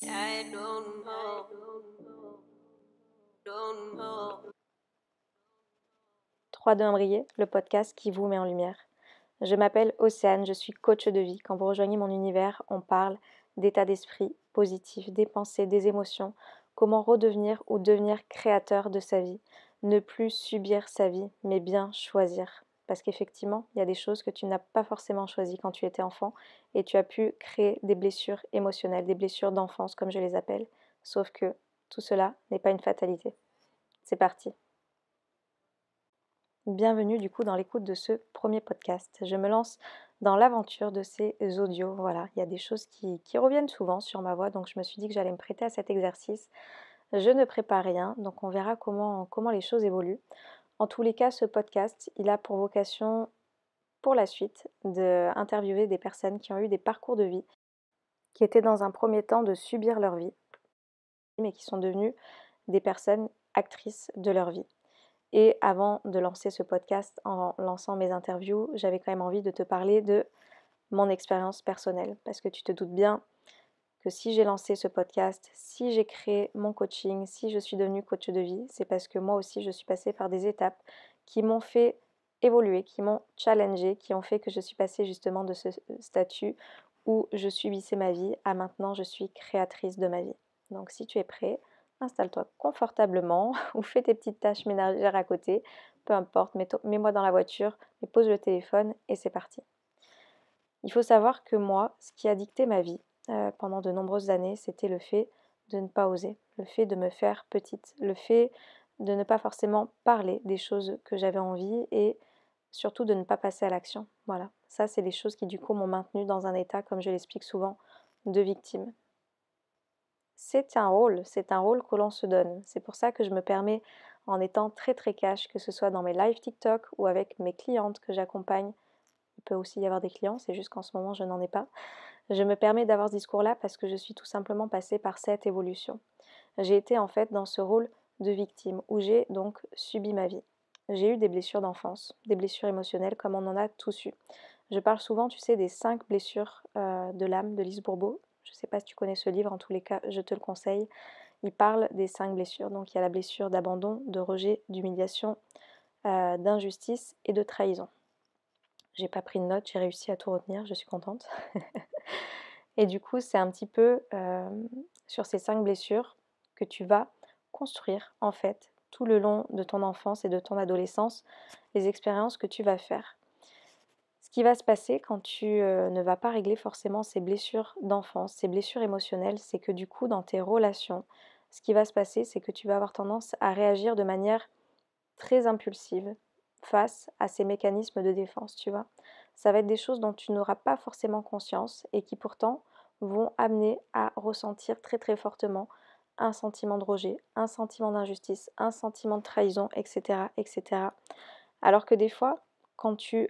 3 2 briller, le podcast qui vous met en lumière. Je m'appelle Océane, je suis coach de vie. Quand vous rejoignez mon univers, on parle d'état d'esprit positif, des pensées, des émotions, comment redevenir ou devenir créateur de sa vie, ne plus subir sa vie, mais bien choisir parce qu'effectivement, il y a des choses que tu n'as pas forcément choisies quand tu étais enfant et tu as pu créer des blessures émotionnelles, des blessures d'enfance comme je les appelle, sauf que tout cela n'est pas une fatalité. C'est parti. Bienvenue du coup dans l'écoute de ce premier podcast. Je me lance dans l'aventure de ces audios. Voilà, il y a des choses qui, reviennent souvent sur ma voix, donc je me suis dit que j'allais me prêter à cet exercice. Je ne prépare rien, donc on verra comment, comment les choses évoluent. En tous les cas, ce podcast, il a pour vocation, pour la suite, d'interviewer des personnes qui ont eu des parcours de vie, qui étaient dans un premier temps de subir leur vie, mais qui sont devenues des personnes actrices de leur vie. Et avant de lancer ce podcast, en lançant mes interviews, j'avais quand même envie de te parler de mon expérience personnelle, parce que tu te doutes bien, que si j'ai lancé ce podcast, si j'ai créé mon coaching, si je suis devenue coach de vie, c'est parce que moi aussi je suis passée par des étapes qui m'ont fait évoluer, qui m'ont challengé, qui ont fait que je suis passée justement de ce euh, statut où je subissais ma vie à maintenant je suis créatrice de ma vie. Donc si tu es prêt, installe-toi confortablement ou fais tes petites tâches ménagères à côté, peu importe, mets-moi dans la voiture et pose le téléphone et c'est parti. Il faut savoir que moi, ce qui a dicté ma vie, euh, pendant de nombreuses années, c'était le fait de ne pas oser, le fait de me faire petite, le fait de ne pas forcément parler des choses que j'avais envie et surtout de ne pas passer à l'action. Voilà, ça c'est les choses qui du coup m'ont maintenue dans un état, comme je l'explique souvent, de victime. C'est un rôle, c'est un rôle que l'on se donne. C'est pour ça que je me permets, en étant très très cash, que ce soit dans mes lives TikTok ou avec mes clientes que j'accompagne, il peut aussi y avoir des clients, c'est juste qu'en ce moment je n'en ai pas, je me permets d'avoir ce discours-là parce que je suis tout simplement passée par cette évolution. J'ai été en fait dans ce rôle de victime où j'ai donc subi ma vie. J'ai eu des blessures d'enfance, des blessures émotionnelles comme on en a tous eu. Je parle souvent, tu sais, des cinq blessures euh, de l'âme de Lise Bourbeau. Je ne sais pas si tu connais ce livre, en tous les cas, je te le conseille. Il parle des cinq blessures. Donc il y a la blessure d'abandon, de rejet, d'humiliation, euh, d'injustice et de trahison j'ai pas pris de notes, j'ai réussi à tout retenir, je suis contente. et du coup, c'est un petit peu euh, sur ces cinq blessures que tu vas construire en fait tout le long de ton enfance et de ton adolescence les expériences que tu vas faire. Ce qui va se passer quand tu euh, ne vas pas régler forcément ces blessures d'enfance, ces blessures émotionnelles, c'est que du coup dans tes relations, ce qui va se passer, c'est que tu vas avoir tendance à réagir de manière très impulsive, face à ces mécanismes de défense, tu vois. Ça va être des choses dont tu n'auras pas forcément conscience et qui pourtant vont amener à ressentir très très fortement un sentiment de rejet, un sentiment d'injustice, un sentiment de trahison, etc., etc. Alors que des fois, quand tu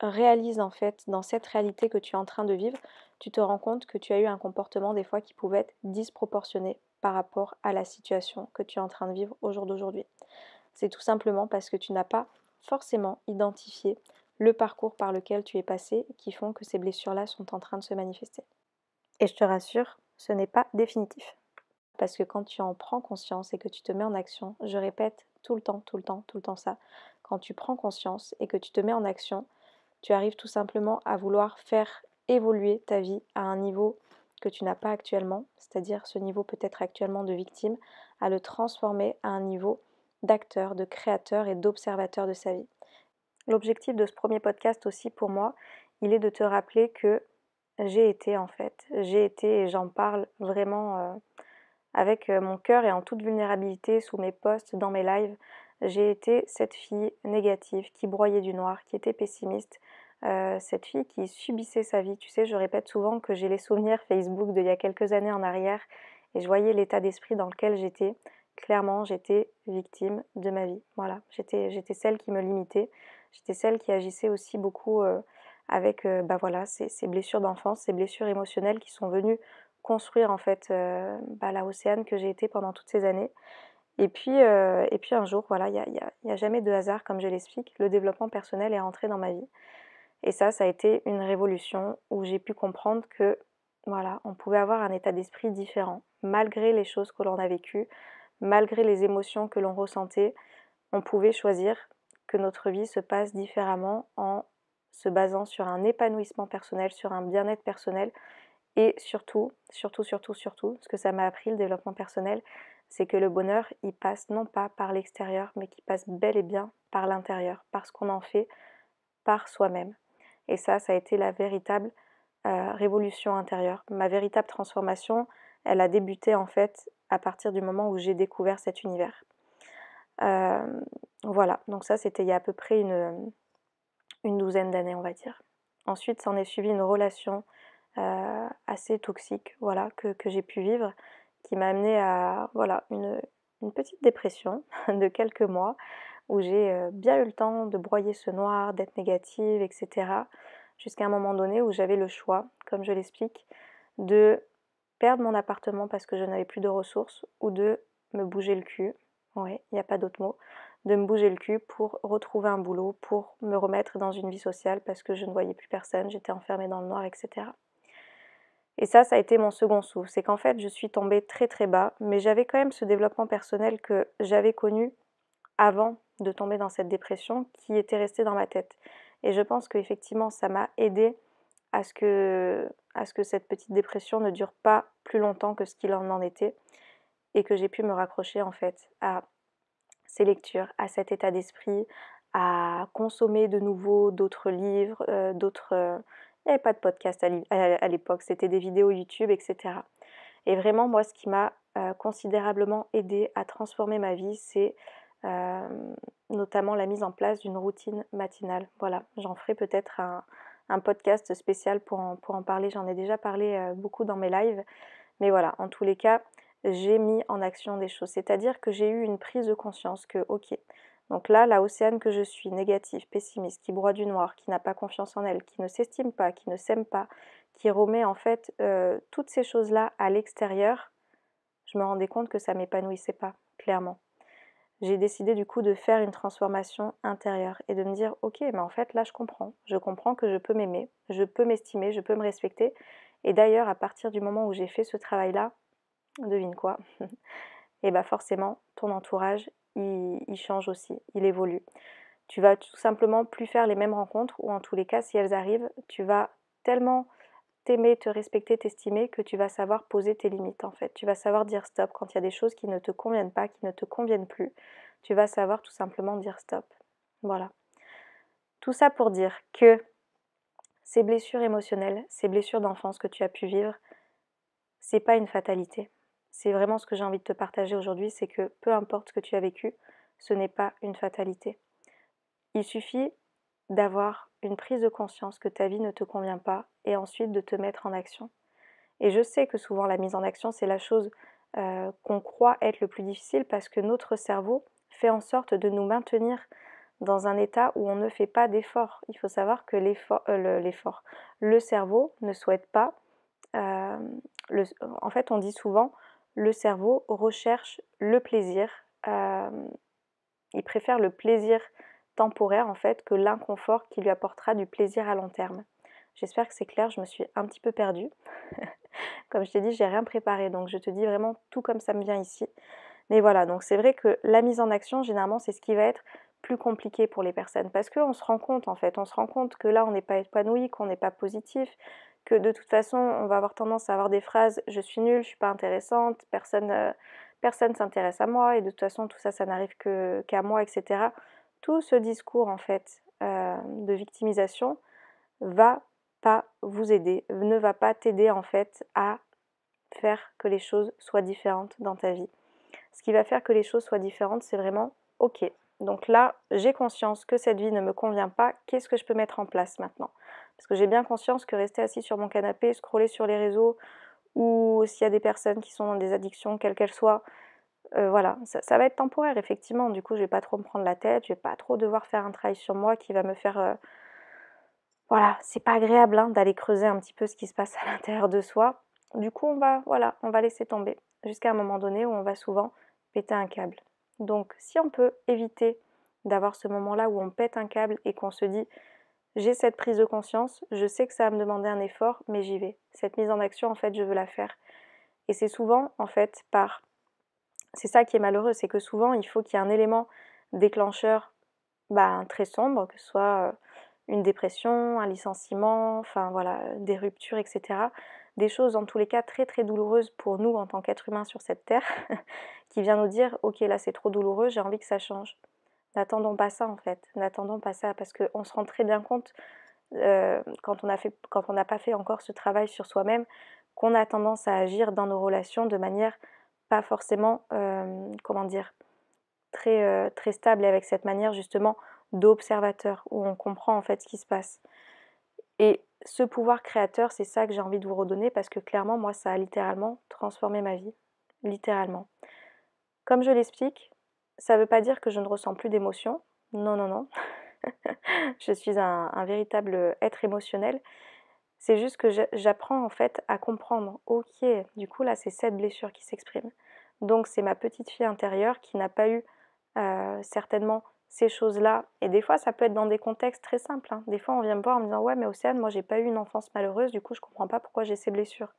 réalises en fait dans cette réalité que tu es en train de vivre, tu te rends compte que tu as eu un comportement des fois qui pouvait être disproportionné par rapport à la situation que tu es en train de vivre au jour d'aujourd'hui. C'est tout simplement parce que tu n'as pas forcément identifier le parcours par lequel tu es passé qui font que ces blessures-là sont en train de se manifester. Et je te rassure, ce n'est pas définitif. Parce que quand tu en prends conscience et que tu te mets en action, je répète tout le temps, tout le temps, tout le temps ça, quand tu prends conscience et que tu te mets en action, tu arrives tout simplement à vouloir faire évoluer ta vie à un niveau que tu n'as pas actuellement, c'est-à-dire ce niveau peut-être actuellement de victime, à le transformer à un niveau d'acteur, de créateur et d'observateur de sa vie. L'objectif de ce premier podcast aussi pour moi, il est de te rappeler que j'ai été en fait, j'ai été et j'en parle vraiment euh, avec euh, mon cœur et en toute vulnérabilité sous mes posts, dans mes lives, j'ai été cette fille négative qui broyait du noir, qui était pessimiste, euh, cette fille qui subissait sa vie. Tu sais, je répète souvent que j'ai les souvenirs Facebook d'il y a quelques années en arrière et je voyais l'état d'esprit dans lequel j'étais clairement, j'étais victime de ma vie. Voilà, j'étais, celle qui me limitait. J'étais celle qui agissait aussi beaucoup euh, avec euh, bah voilà, ces, blessures d'enfance, ces blessures émotionnelles qui sont venues construire en fait euh, bah, la océane que j'ai été pendant toutes ces années. Et puis, et puis un jour, voilà, il n'y a, jamais de hasard, comme je l'explique. Le développement personnel est rentré dans ma vie. Et ça, ça a été une révolution où j'ai pu comprendre que, voilà, on pouvait avoir un état d'esprit différent, malgré les choses que l'on a vécues, malgré les émotions que l'on ressentait, on pouvait choisir que notre vie se passe différemment en se basant sur un épanouissement personnel, sur un bien-être personnel et surtout, surtout, surtout, surtout, ce que ça m'a appris le développement personnel, c'est que le bonheur, il passe non pas par l'extérieur, mais qu'il passe bel et bien par l'intérieur, parce qu'on en fait, par soi-même. Et ça, ça a été la véritable euh, révolution intérieure, ma véritable transformation elle a débuté en fait à partir du moment où j'ai découvert cet univers. Euh, voilà, donc ça c'était il y a à peu près une, euh, une douzaine d'années, on va dire. Ensuite, s'en est suivi une relation euh, assez toxique, voilà, que, j'ai pu vivre, qui m'a amené à voilà, une, une petite dépression de quelques mois où j'ai bien eu le temps de broyer ce noir, d'être négative, etc. Jusqu'à un moment donné où j'avais le choix, comme je l'explique, de de mon appartement parce que je n'avais plus de ressources ou de me bouger le cul. Ouais, il n'y a pas d'autre mot. De me bouger le cul pour retrouver un boulot, pour me remettre dans une vie sociale parce que je ne voyais plus personne, j'étais enfermée dans le noir, etc. Et ça, ça a été mon second souffle. C'est qu'en fait, je suis tombée très très bas, mais j'avais quand même ce développement personnel que j'avais connu avant de tomber dans cette dépression qui était restée dans ma tête. Et je pense qu'effectivement, ça m'a aidé à ce que à ce que cette petite dépression ne dure pas plus longtemps que ce qu'il en en était et que j'ai pu me raccrocher en fait à ces lectures, à cet état d'esprit, à consommer de nouveau d'autres livres, euh, d'autres... Euh, il n'y avait pas de podcast à l'époque, c'était des vidéos YouTube, etc. Et vraiment, moi, ce qui m'a euh, considérablement aidé à transformer ma vie, c'est notamment la mise en place d'une routine matinale. Voilà, j'en ferai peut-être un, un podcast spécial pour en, pour en parler. J'en ai déjà parlé euh, beaucoup dans mes lives. Mais voilà, en tous les cas, j'ai mis en action des choses. C'est-à-dire que j'ai eu une prise de conscience que, ok, donc là, la océane que je suis, négative, pessimiste, qui broie du noir, qui n'a pas confiance en elle, qui ne s'estime pas, qui ne s'aime pas, qui remet en fait euh, toutes ces choses-là à l'extérieur, je me rendais compte que ça m'épanouissait pas, clairement j'ai décidé du coup de faire une transformation intérieure et de me dire ok mais en fait là je comprends, je comprends que je peux m'aimer, je peux m'estimer, je peux me respecter. Et d'ailleurs à partir du moment où j'ai fait ce travail là, devine quoi Et eh bah ben, forcément ton entourage il, il, change aussi, il évolue. Tu vas tout simplement plus faire les mêmes rencontres ou en tous les cas si elles arrivent, tu vas tellement t'aimer, te respecter, t'estimer que tu vas savoir poser tes limites en fait. Tu vas savoir dire stop quand il y a des choses qui ne te conviennent pas, qui ne te conviennent plus. Tu vas savoir tout simplement dire stop. Voilà. Tout ça pour dire que ces blessures émotionnelles, ces blessures d'enfance que tu as pu vivre, c'est pas une fatalité. C'est vraiment ce que j'ai envie de te partager aujourd'hui, c'est que peu importe ce que tu as vécu, ce n'est pas une fatalité. Il suffit d'avoir une prise de conscience que ta vie ne te convient pas et ensuite de te mettre en action. Et je sais que souvent la mise en action, c'est la chose euh, qu'on croit être le plus difficile parce que notre cerveau fait en sorte de nous maintenir dans un état où on ne fait pas d'effort. Il faut savoir que euh, l'effort, le, cerveau ne souhaite pas. Euh, en fait, on dit souvent le cerveau recherche le plaisir. il préfère le plaisir temporaire en fait que l'inconfort qui lui apportera du plaisir à long terme. J'espère que c'est clair, je me suis un petit peu perdue. comme je t'ai dit, j'ai rien préparé, donc je te dis vraiment tout comme ça me vient ici. Mais voilà, donc c'est vrai que la mise en action, généralement, c'est ce qui va être plus compliqué pour les personnes parce qu'on se rend compte en fait, on se rend compte que là on n'est pas épanoui, qu'on n'est pas positif, que de toute façon on va avoir tendance à avoir des phrases je suis nulle, je suis pas intéressante, personne ne euh, personne s'intéresse à moi et de toute façon tout ça ça n'arrive que qu'à moi etc. Tout ce discours en fait euh, de victimisation va vous aider, ne va pas t'aider en fait à faire que les choses soient différentes dans ta vie. Ce qui va faire que les choses soient différentes, c'est vraiment OK. Donc là, j'ai conscience que cette vie ne me convient pas, qu'est-ce que je peux mettre en place maintenant Parce que j'ai bien conscience que rester assis sur mon canapé, scroller sur les réseaux, ou s'il y a des personnes qui sont dans des addictions, quelles qu'elles soient, euh, voilà, ça, va être temporaire, effectivement. Du coup, je vais pas trop me prendre la tête, je vais pas trop devoir faire un travail sur moi qui va me faire euh, voilà, c'est pas agréable hein, d'aller creuser un petit peu ce qui se passe à l'intérieur de soi. Du coup, on va, voilà, on va laisser tomber jusqu'à un moment donné où on va souvent péter un câble. Donc, si on peut éviter d'avoir ce moment-là où on pète un câble et qu'on se dit j'ai cette prise de conscience, je sais que ça va me demander un effort, mais j'y vais. Cette mise en action, en fait, je veux la faire. Et c'est souvent, en fait, par. C'est ça qui est malheureux, c'est que souvent, il faut qu'il y ait un élément déclencheur bah, très sombre, que ce soit. Euh, une dépression, un licenciement, enfin voilà, euh, des ruptures, etc. Des choses en tous les cas très très douloureuses pour nous en tant qu'êtres humains sur cette terre, qui vient nous dire ok là c'est trop douloureux, j'ai envie que ça change. N'attendons pas ça en fait, n'attendons pas ça parce qu'on se rend très bien compte euh, quand on n'a pas fait encore ce travail sur soi-même, qu'on a tendance à agir dans nos relations de manière pas forcément, euh, comment dire, très, très stable et avec cette manière justement d'observateur, où on comprend en fait ce qui se passe. Et ce pouvoir créateur, c'est ça que j'ai envie de vous redonner parce que clairement, moi, ça a littéralement transformé ma vie. Littéralement. Comme je l'explique, ça ne veut pas dire que je ne ressens plus d'émotion, Non, non, non. je suis un, véritable être émotionnel. C'est juste que j'apprends en fait à comprendre. Ok, du coup là, c'est cette blessure qui s'exprime. Donc c'est ma petite fille intérieure qui n'a pas eu euh, certainement ces choses-là. Et des fois, ça peut être dans des contextes très simples. Hein. Des fois, on vient me voir en me disant Ouais, mais Océane, moi, j'ai pas eu une enfance malheureuse, du coup, je comprends pas pourquoi j'ai ces blessures.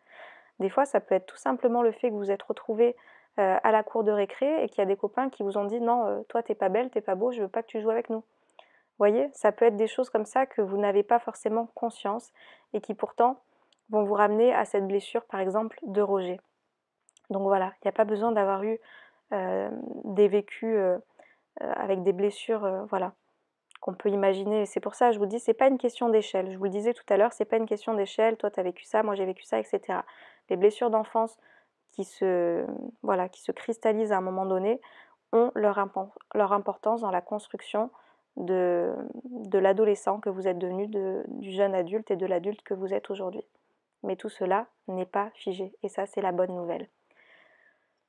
Des fois, ça peut être tout simplement le fait que vous êtes retrouvé euh, à la cour de récré et qu'il y a des copains qui vous ont dit Non, toi, euh, toi, t'es pas belle, t'es pas beau, je veux pas que tu joues avec nous. Vous voyez, ça peut être des choses comme ça que vous n'avez pas forcément conscience et qui pourtant vont vous ramener à cette blessure, par exemple, de Roger. Donc voilà, il n'y a pas besoin d'avoir eu euh, des vécus euh, avec des blessures, euh, voilà, qu'on peut imaginer. c'est pour ça, je vous dis, c'est pas une question d'échelle. Je vous le disais tout à l'heure, c'est pas une question d'échelle. Toi, tu as vécu ça, moi, j'ai vécu ça, etc. Les blessures d'enfance qui se, cristallisent à un moment donné ont leur, importance dans la construction de, l'adolescent que vous êtes devenu, du jeune adulte et de l'adulte que vous êtes aujourd'hui. Mais tout cela n'est pas figé. Et ça, c'est la bonne nouvelle.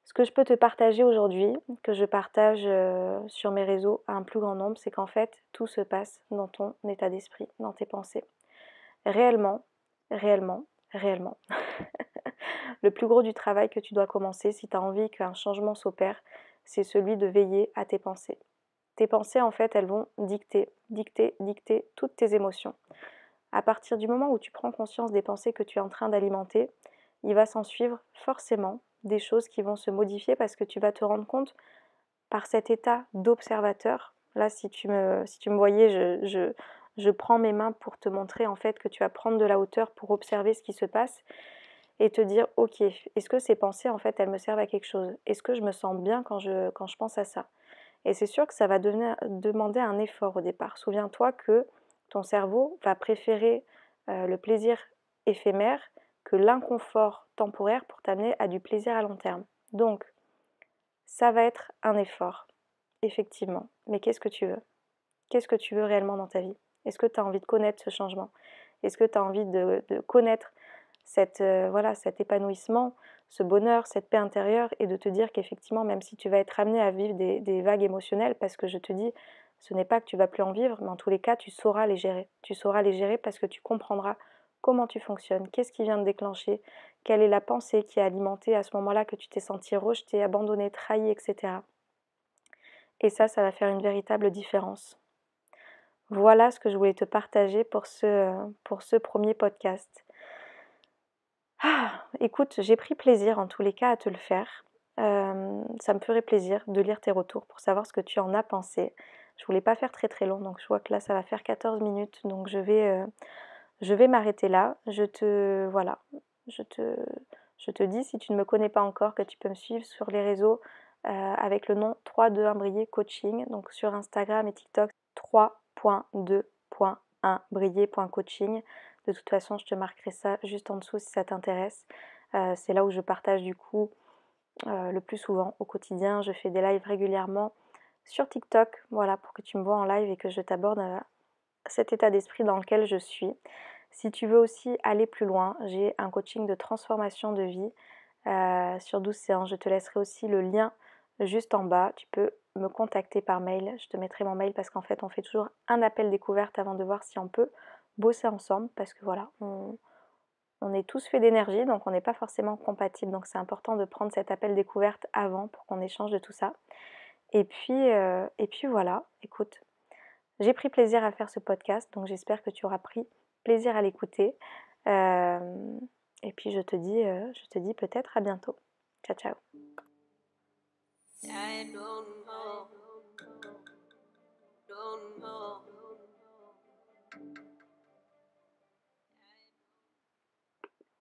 Ce que je peux te partager aujourd'hui, que je partage euh, sur mes réseaux à un plus grand nombre, c'est qu'en fait, tout se passe dans ton état d'esprit, dans tes pensées. Réellement, réellement, réellement. le plus gros du travail que tu dois commencer si tu as envie qu'un changement s'opère, c'est celui de veiller à tes pensées. Tes pensées, en fait, elles vont dicter, dicter, dicter toutes tes émotions. À partir du moment où tu prends conscience des pensées que tu es en train d'alimenter, il va s'en suivre forcément des choses qui vont se modifier parce que tu vas te rendre compte par cet état d'observateur. Là, si tu me, si tu me voyais, je, je, prends mes mains pour te montrer en fait que tu vas prendre de la hauteur pour observer ce qui se passe et te dire, ok, est-ce que ces pensées, en fait, elles me servent à quelque chose Est-ce que je me sens bien quand je, quand je pense à ça Et c'est sûr que ça va devenir, demander un effort au départ. Souviens-toi que ton cerveau va préférer euh, le plaisir éphémère que l'inconfort temporaire pour t'amener à du plaisir à long terme. Donc, ça va être un effort, effectivement. Mais qu'est-ce que tu veux Qu'est-ce que tu veux réellement dans ta vie Est-ce que tu as envie de connaître ce changement Est-ce que tu as envie de, connaître cette, euh, voilà, cet épanouissement, ce bonheur, cette paix intérieure et de te dire qu'effectivement, même si tu vas être amené à vivre des, des vagues émotionnelles, parce que je te dis, ce n'est pas que tu vas plus en vivre, mais en tous les cas, tu sauras les gérer. Tu sauras les gérer parce que tu comprendras comment tu fonctionnes, qu'est-ce qui vient de déclencher, quelle est la pensée qui a alimenté à ce moment-là que tu t'es senti rejeté, abandonné, trahi, etc. Et ça, ça va faire une véritable différence. Voilà ce que je voulais te partager pour ce, pour ce premier podcast. Ah, écoute, j'ai pris plaisir en tous les cas à te le faire. Euh, ça me ferait plaisir de lire tes retours pour savoir ce que tu en as pensé. Je voulais pas faire très très long, donc je vois que là ça va faire 14 minutes, donc je vais euh, je vais m'arrêter là. Je te, voilà, je te, je te dis si tu ne me connais pas encore que tu peux me suivre sur les réseaux euh, avec le nom 321briller coaching, donc sur Instagram et TikTok 3.2.1briller.coaching. De toute façon, je te marquerai ça juste en dessous si ça t'intéresse. Euh, c'est là où je partage du coup euh, le plus souvent au quotidien. Je fais des lives régulièrement sur TikTok, voilà, pour que tu me vois en live et que je t'aborde cet état d'esprit dans lequel je suis. Si tu veux aussi aller plus loin, j'ai un coaching de transformation de vie euh, sur 12 séances. Je te laisserai aussi le lien juste en bas. Tu peux me contacter par mail. Je te mettrai mon mail parce qu'en fait, on fait toujours un appel découverte avant de voir si on peut bosser ensemble parce que voilà, on, est tous faits d'énergie, donc on n'est pas forcément compatibles. Donc c'est important de prendre cet appel découverte avant pour qu'on échange de tout ça. Et puis, euh, et puis voilà, écoute, j'ai pris plaisir à faire ce podcast, donc j'espère que tu auras pris plaisir à l'écouter. Euh, et puis je te dis, euh, je te dis peut-être à bientôt. Ciao ciao.